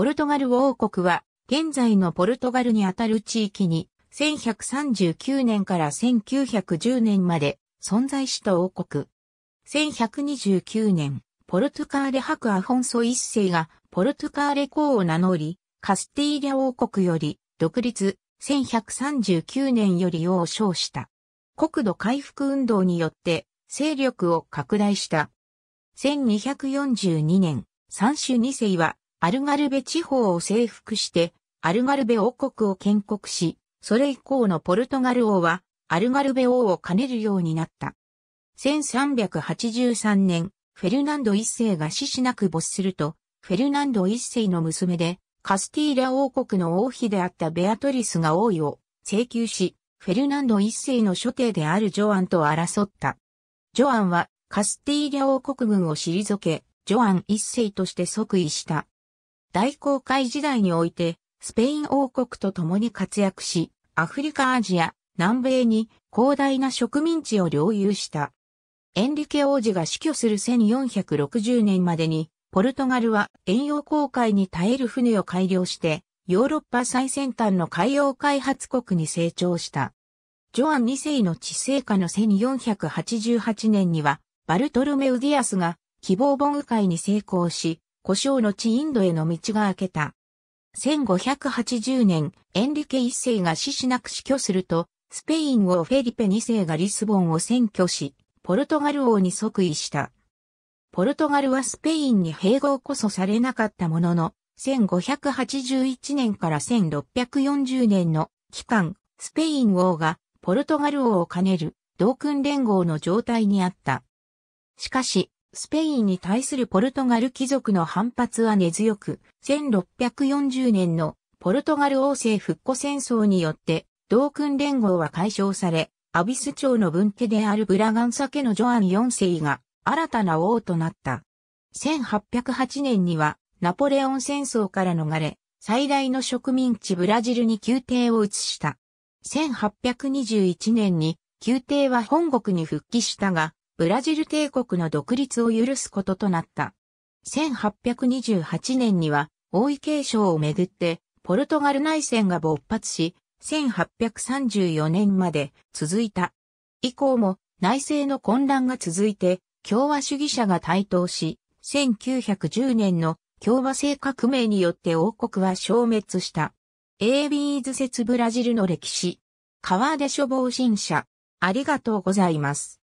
ポルトガル王国は、現在のポルトガルにあたる地域に、1139年から1910年まで存在した王国。1129年、ポルトカーレ博アフォンソ一世がポルトカーレ公を名乗り、カスティーリャ王国より独立、1139年より王将称した。国土回復運動によって勢力を拡大した。1242年、三種二世はアルガルベ地方を征服して、アルガルベ王国を建国し、それ以降のポルトガル王は、アルガルベ王を兼ねるようになった。1383年、フェルナンド一世が死しなく没すると、フェルナンド一世の娘で、カスティーラ王国の王妃であったベアトリスが王位を請求し、フェルナンド一世の諸帝であるジョアンと争った。ジョアンはカスティーリャ王国軍を退け、ジョアン一世として即位した。大航海時代において、スペイン王国と共に活躍し、アフリカアジア、南米に広大な植民地を領有した。エンリケ王子が死去する1460年までに、ポルトガルは遠洋航海に耐える船を改良して、ヨーロッパ最先端の海洋開発国に成長した。ジョアン2世の治世下の1488年には、バルトルメウディアスが希望盆具会に成功し、故障の地インドへの道が開けた。1580年、エンリケ一世が死しなく死去すると、スペイン王フェリペ二世がリスボンを占拠し、ポルトガル王に即位した。ポルトガルはスペインに併合こそされなかったものの、1581年から1640年の期間、スペイン王がポルトガル王を兼ねる同訓連合の状態にあった。しかし、スペインに対するポルトガル貴族の反発は根強く、1640年のポルトガル王政復古戦争によって、同訓連合は解消され、アビス朝の分家であるブラガンサ家のジョアン4世が新たな王となった。1808年にはナポレオン戦争から逃れ、最大の植民地ブラジルに宮廷を移した。1821年に宮廷は本国に復帰したが、ブラジル帝国の独立を許すこととなった。1828年には、王位継承をめぐって、ポルトガル内戦が勃発し、1834年まで続いた。以降も内政の混乱が続いて、共和主義者が台頭し、1910年の共和制革命によって王国は消滅した。エ b ビーズ説ブラジルの歴史。川出処防新社。ありがとうございます。